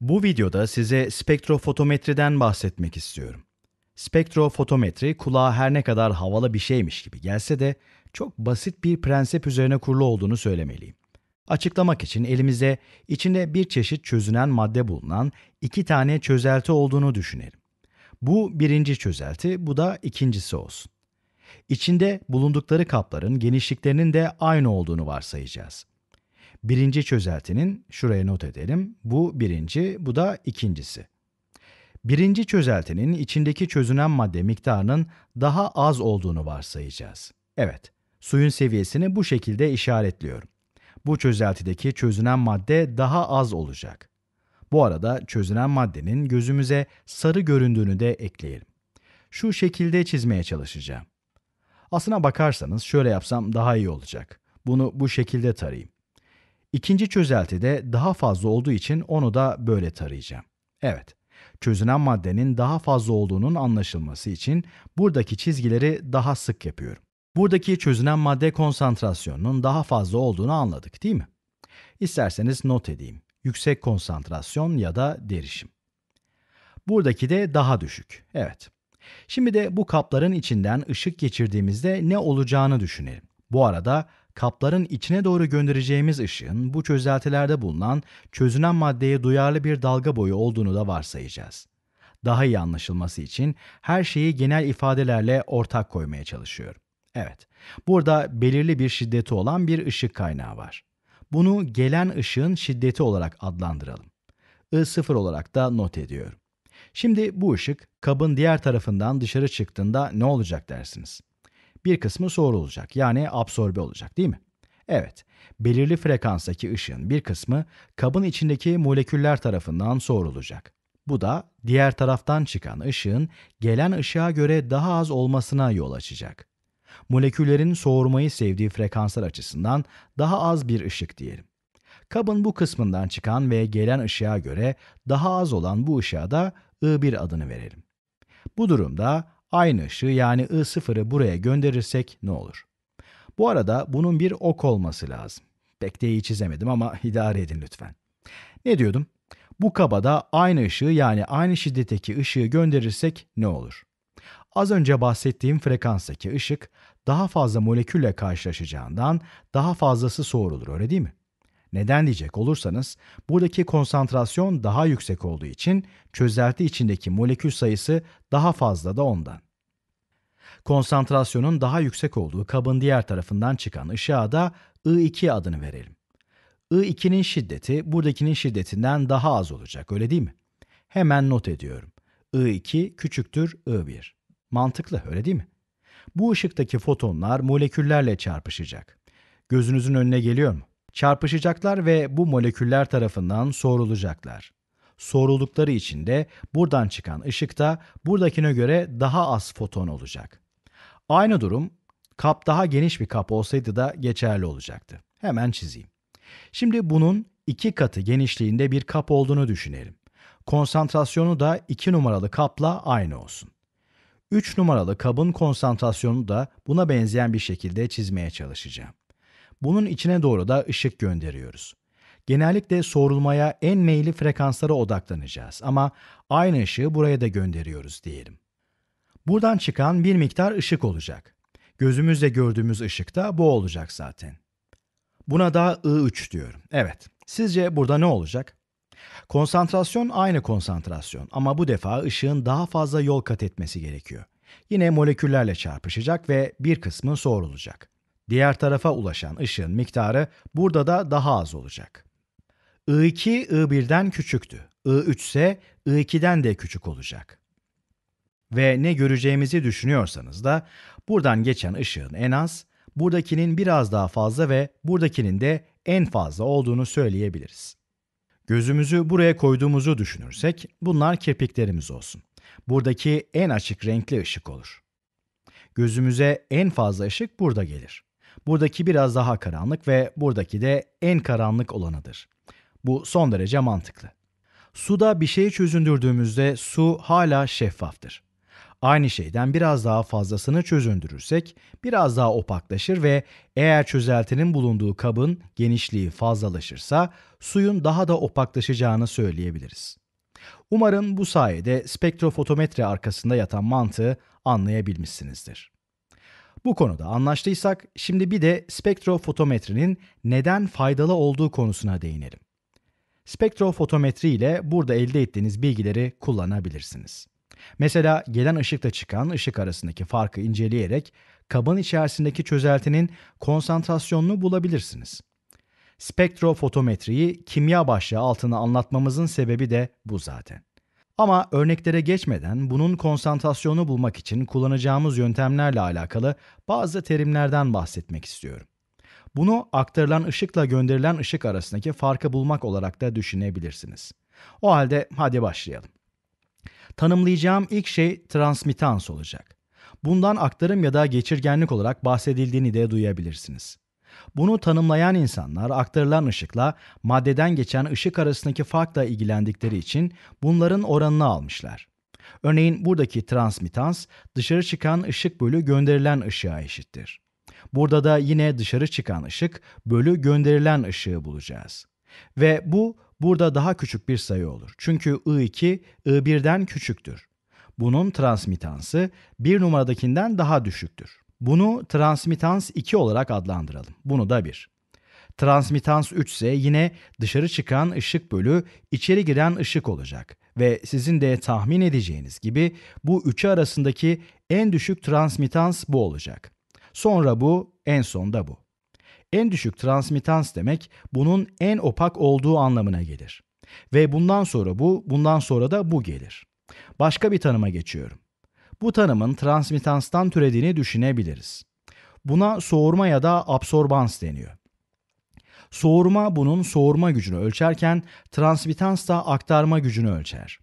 Bu videoda size spektrofotometriden bahsetmek istiyorum. Spektrofotometri kulağa her ne kadar havalı bir şeymiş gibi gelse de çok basit bir prensip üzerine kurulu olduğunu söylemeliyim. Açıklamak için elimizde içinde bir çeşit çözünen madde bulunan iki tane çözelti olduğunu düşünelim. Bu birinci çözelti, bu da ikincisi olsun. İçinde bulundukları kapların genişliklerinin de aynı olduğunu varsayacağız. Birinci çözeltinin, şuraya not edelim, bu birinci, bu da ikincisi. Birinci çözeltinin içindeki çözünen madde miktarının daha az olduğunu varsayacağız. Evet, suyun seviyesini bu şekilde işaretliyorum. Bu çözeltideki çözünen madde daha az olacak. Bu arada çözünen maddenin gözümüze sarı göründüğünü de ekleyelim. Şu şekilde çizmeye çalışacağım. Aslına bakarsanız şöyle yapsam daha iyi olacak. Bunu bu şekilde tarayayım. İkinci çözelti de daha fazla olduğu için onu da böyle tarayacağım. Evet, çözünen maddenin daha fazla olduğunun anlaşılması için buradaki çizgileri daha sık yapıyorum. Buradaki çözünen madde konsantrasyonunun daha fazla olduğunu anladık değil mi? İsterseniz not edeyim. Yüksek konsantrasyon ya da derişim. Buradaki de daha düşük. Evet. Şimdi de bu kapların içinden ışık geçirdiğimizde ne olacağını düşünelim. Bu arada kapların içine doğru göndereceğimiz ışığın bu çözeltilerde bulunan çözünen maddeye duyarlı bir dalga boyu olduğunu da varsayacağız. Daha iyi anlaşılması için her şeyi genel ifadelerle ortak koymaya çalışıyorum. Evet, burada belirli bir şiddeti olan bir ışık kaynağı var. Bunu gelen ışığın şiddeti olarak adlandıralım. I0 olarak da not ediyorum. Şimdi bu ışık kabın diğer tarafından dışarı çıktığında ne olacak dersiniz? bir kısmı soğur olacak yani absorbe olacak değil mi? Evet, belirli frekanstaki ışığın bir kısmı kabın içindeki moleküller tarafından soğurulacak. Bu da diğer taraftan çıkan ışığın gelen ışığa göre daha az olmasına yol açacak. Moleküllerin soğurmayı sevdiği frekanslar açısından daha az bir ışık diyelim. Kabın bu kısmından çıkan ve gelen ışığa göre daha az olan bu ışığa da I1 adını verelim. Bu durumda Aynı ışığı yani I0'ı buraya gönderirsek ne olur? Bu arada bunun bir ok olması lazım. Pek de iyi çizemedim ama idare edin lütfen. Ne diyordum? Bu kabada aynı ışığı yani aynı şiddetteki ışığı gönderirsek ne olur? Az önce bahsettiğim frekanstaki ışık daha fazla molekülle karşılaşacağından daha fazlası soğurulur öyle değil mi? Neden diyecek olursanız buradaki konsantrasyon daha yüksek olduğu için çözelti içindeki molekül sayısı daha fazla da ondan konsantrasyonun daha yüksek olduğu kabın diğer tarafından çıkan ışığa da I2 adını verelim. I2'nin şiddeti buradakinin şiddetinden daha az olacak öyle değil mi? Hemen not ediyorum. I2 küçüktür I1. Mantıklı öyle değil mi? Bu ışıktaki fotonlar moleküllerle çarpışacak. Gözünüzün önüne geliyor mu? Çarpışacaklar ve bu moleküller tarafından sorulacaklar. Soruldukları için de buradan çıkan ışık da buradakine göre daha az foton olacak. Aynı durum kap daha geniş bir kap olsaydı da geçerli olacaktı. Hemen çizeyim. Şimdi bunun iki katı genişliğinde bir kap olduğunu düşünelim. Konsantrasyonu da 2 numaralı kapla aynı olsun. 3 numaralı kabın konsantrasyonunu da buna benzeyen bir şekilde çizmeye çalışacağım. Bunun içine doğru da ışık gönderiyoruz. Genellikle sorulmaya en meyilli frekanslara odaklanacağız ama aynı ışığı buraya da gönderiyoruz diyelim. Buradan çıkan bir miktar ışık olacak. Gözümüzle gördüğümüz ışık da bu olacak zaten. Buna da I3 diyorum. Evet. Sizce burada ne olacak? Konsantrasyon aynı konsantrasyon ama bu defa ışığın daha fazla yol kat etmesi gerekiyor. Yine moleküllerle çarpışacak ve bir kısmı soğurulacak. Diğer tarafa ulaşan ışığın miktarı burada da daha az olacak. I2, I1'den küçüktü. I3 ise I2'den de küçük olacak ve ne göreceğimizi düşünüyorsanız da buradan geçen ışığın en az, buradakinin biraz daha fazla ve buradakinin de en fazla olduğunu söyleyebiliriz. Gözümüzü buraya koyduğumuzu düşünürsek bunlar kirpiklerimiz olsun. Buradaki en açık renkli ışık olur. Gözümüze en fazla ışık burada gelir. Buradaki biraz daha karanlık ve buradaki de en karanlık olanıdır. Bu son derece mantıklı. Suda bir şeyi çözündürdüğümüzde su hala şeffaftır. Aynı şeyden biraz daha fazlasını çözündürürsek biraz daha opaklaşır ve eğer çözeltinin bulunduğu kabın genişliği fazlalaşırsa suyun daha da opaklaşacağını söyleyebiliriz. Umarım bu sayede spektrofotometre arkasında yatan mantığı anlayabilmişsinizdir. Bu konuda anlaştıysak şimdi bir de spektrofotometrinin neden faydalı olduğu konusuna değinelim. Spektrofotometri ile burada elde ettiğiniz bilgileri kullanabilirsiniz. Mesela gelen ışıkla çıkan ışık arasındaki farkı inceleyerek kabın içerisindeki çözeltinin konsantrasyonunu bulabilirsiniz. Spektrofotometriyi kimya başlığı altına anlatmamızın sebebi de bu zaten. Ama örneklere geçmeden bunun konsantrasyonu bulmak için kullanacağımız yöntemlerle alakalı bazı terimlerden bahsetmek istiyorum. Bunu aktarılan ışıkla gönderilen ışık arasındaki farkı bulmak olarak da düşünebilirsiniz. O halde hadi başlayalım tanımlayacağım ilk şey transmitans olacak. Bundan aktarım ya da geçirgenlik olarak bahsedildiğini de duyabilirsiniz. Bunu tanımlayan insanlar aktarılan ışıkla maddeden geçen ışık arasındaki farkla ilgilendikleri için bunların oranını almışlar. Örneğin buradaki transmitans dışarı çıkan ışık bölü gönderilen ışığa eşittir. Burada da yine dışarı çıkan ışık bölü gönderilen ışığı bulacağız. Ve bu burada daha küçük bir sayı olur. Çünkü I2, I1'den küçüktür. Bunun transmitansı bir numaradakinden daha düşüktür. Bunu transmitans 2 olarak adlandıralım. Bunu da 1. Transmitans 3 ise yine dışarı çıkan ışık bölü içeri giren ışık olacak. Ve sizin de tahmin edeceğiniz gibi bu üçü arasındaki en düşük transmitans bu olacak. Sonra bu, en son da bu. En düşük transmitans demek bunun en opak olduğu anlamına gelir. Ve bundan sonra bu, bundan sonra da bu gelir. Başka bir tanıma geçiyorum. Bu tanımın transmitanstan türediğini düşünebiliriz. Buna soğurma ya da absorbans deniyor. Soğurma bunun soğurma gücünü ölçerken transmitans da aktarma gücünü ölçer.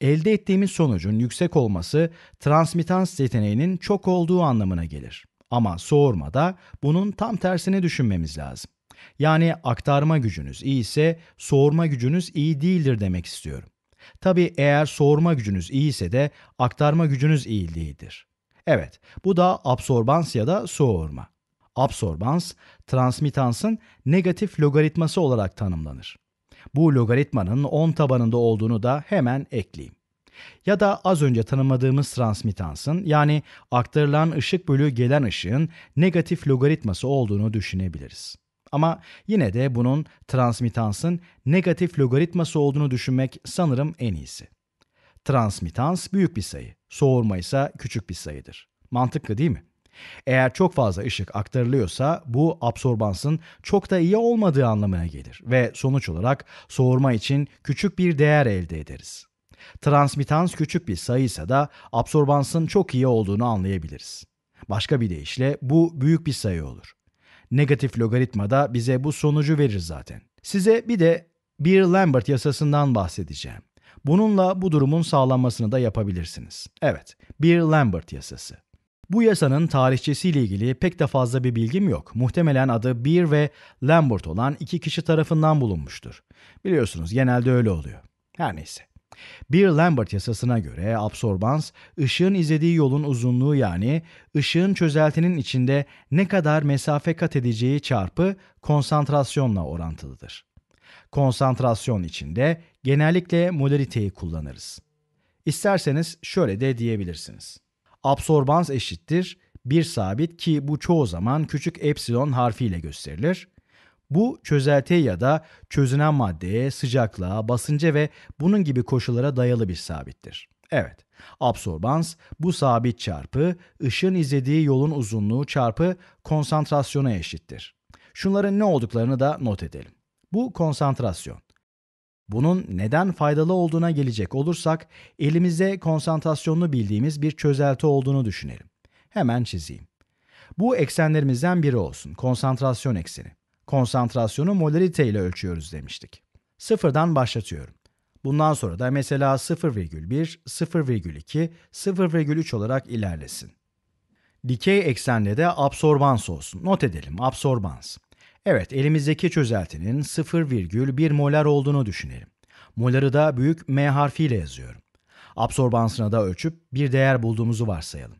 Elde ettiğimiz sonucun yüksek olması transmitans yeteneğinin çok olduğu anlamına gelir. Ama soğurmada bunun tam tersini düşünmemiz lazım. Yani aktarma gücünüz iyi ise soğurma gücünüz iyi değildir demek istiyorum. Tabi eğer soğurma gücünüz iyi ise de aktarma gücünüz iyi değildir. Evet, bu da absorbans ya da soğurma. Absorbans, transmitansın negatif logaritması olarak tanımlanır. Bu logaritmanın 10 tabanında olduğunu da hemen ekleyeyim ya da az önce tanımadığımız transmitansın yani aktarılan ışık bölü gelen ışığın negatif logaritması olduğunu düşünebiliriz. Ama yine de bunun transmitansın negatif logaritması olduğunu düşünmek sanırım en iyisi. Transmitans büyük bir sayı, soğurma ise küçük bir sayıdır. Mantıklı değil mi? Eğer çok fazla ışık aktarılıyorsa bu absorbansın çok da iyi olmadığı anlamına gelir ve sonuç olarak soğurma için küçük bir değer elde ederiz transmitans küçük bir sayıysa da absorbansın çok iyi olduğunu anlayabiliriz. Başka bir deyişle bu büyük bir sayı olur. Negatif logaritma da bize bu sonucu verir zaten. Size bir de bir lambert yasasından bahsedeceğim. Bununla bu durumun sağlanmasını da yapabilirsiniz. Evet, bir lambert yasası. Bu yasanın tarihçesiyle ilgili pek de fazla bir bilgim yok. Muhtemelen adı bir ve Lambert olan iki kişi tarafından bulunmuştur. Biliyorsunuz genelde öyle oluyor. Her neyse. Bir lambert yasasına göre absorbans, ışığın izlediği yolun uzunluğu yani ışığın çözeltinin içinde ne kadar mesafe kat edeceği çarpı konsantrasyonla orantılıdır. Konsantrasyon içinde genellikle molariteyi kullanırız. İsterseniz şöyle de diyebilirsiniz. Absorbans eşittir bir sabit ki bu çoğu zaman küçük epsilon harfiyle gösterilir. Bu çözelti ya da çözünen maddeye, sıcaklığa, basınca ve bunun gibi koşullara dayalı bir sabittir. Evet, absorbans bu sabit çarpı ışın izlediği yolun uzunluğu çarpı konsantrasyona eşittir. Şunların ne olduklarını da not edelim. Bu konsantrasyon. Bunun neden faydalı olduğuna gelecek olursak elimizde konsantrasyonlu bildiğimiz bir çözelti olduğunu düşünelim. Hemen çizeyim. Bu eksenlerimizden biri olsun, konsantrasyon ekseni. Konsantrasyonu molarite ile ölçüyoruz demiştik. Sıfırdan başlatıyorum. Bundan sonra da mesela 0,1, 0,2, 0,3 olarak ilerlesin. Dikey eksende de absorbans olsun. Not edelim absorbans. Evet elimizdeki çözeltinin 0,1 molar olduğunu düşünelim. Moları da büyük M harfiyle yazıyorum. Absorbansına da ölçüp bir değer bulduğumuzu varsayalım.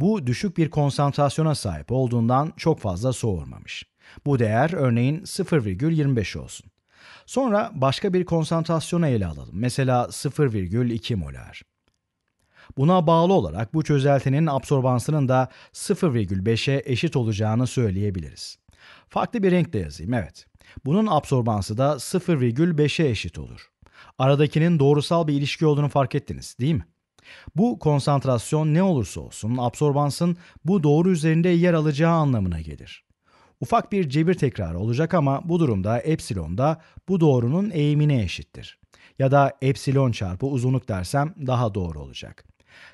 Bu düşük bir konsantrasyona sahip olduğundan çok fazla soğurmamış. Bu değer örneğin 0,25 olsun. Sonra başka bir konsantrasyona ele alalım. Mesela 0,2 molar. Buna bağlı olarak bu çözeltinin absorbansının da 0,5'e eşit olacağını söyleyebiliriz. Farklı bir renkle yazayım, evet. Bunun absorbansı da 0,5'e eşit olur. Aradakinin doğrusal bir ilişki olduğunu fark ettiniz, değil mi? Bu konsantrasyon ne olursa olsun absorbansın bu doğru üzerinde yer alacağı anlamına gelir. Ufak bir cebir tekrarı olacak ama bu durumda epsilon da bu doğrunun eğimine eşittir. Ya da epsilon çarpı uzunluk dersem daha doğru olacak.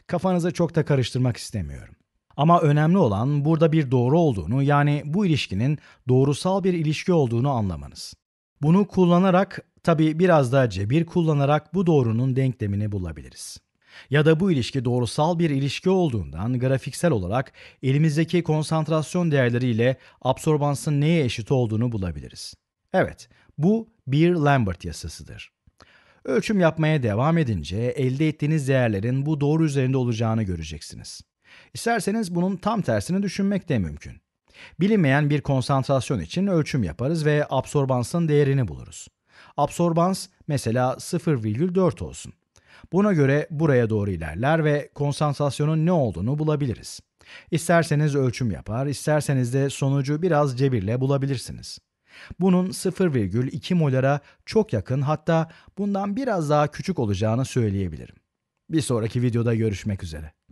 Kafanızı çok da karıştırmak istemiyorum. Ama önemli olan burada bir doğru olduğunu yani bu ilişkinin doğrusal bir ilişki olduğunu anlamanız. Bunu kullanarak tabi biraz da cebir kullanarak bu doğrunun denklemini bulabiliriz. Ya da bu ilişki doğrusal bir ilişki olduğundan grafiksel olarak elimizdeki konsantrasyon değerleriyle absorbansın neye eşit olduğunu bulabiliriz. Evet, bu bir lambert yasasıdır. Ölçüm yapmaya devam edince elde ettiğiniz değerlerin bu doğru üzerinde olacağını göreceksiniz. İsterseniz bunun tam tersini düşünmek de mümkün. Bilinmeyen bir konsantrasyon için ölçüm yaparız ve absorbansın değerini buluruz. Absorbans mesela 0,4 olsun. Buna göre buraya doğru ilerler ve konsantrasyonun ne olduğunu bulabiliriz. İsterseniz ölçüm yapar, isterseniz de sonucu biraz cebirle bulabilirsiniz. Bunun 0,2 molara çok yakın hatta bundan biraz daha küçük olacağını söyleyebilirim. Bir sonraki videoda görüşmek üzere.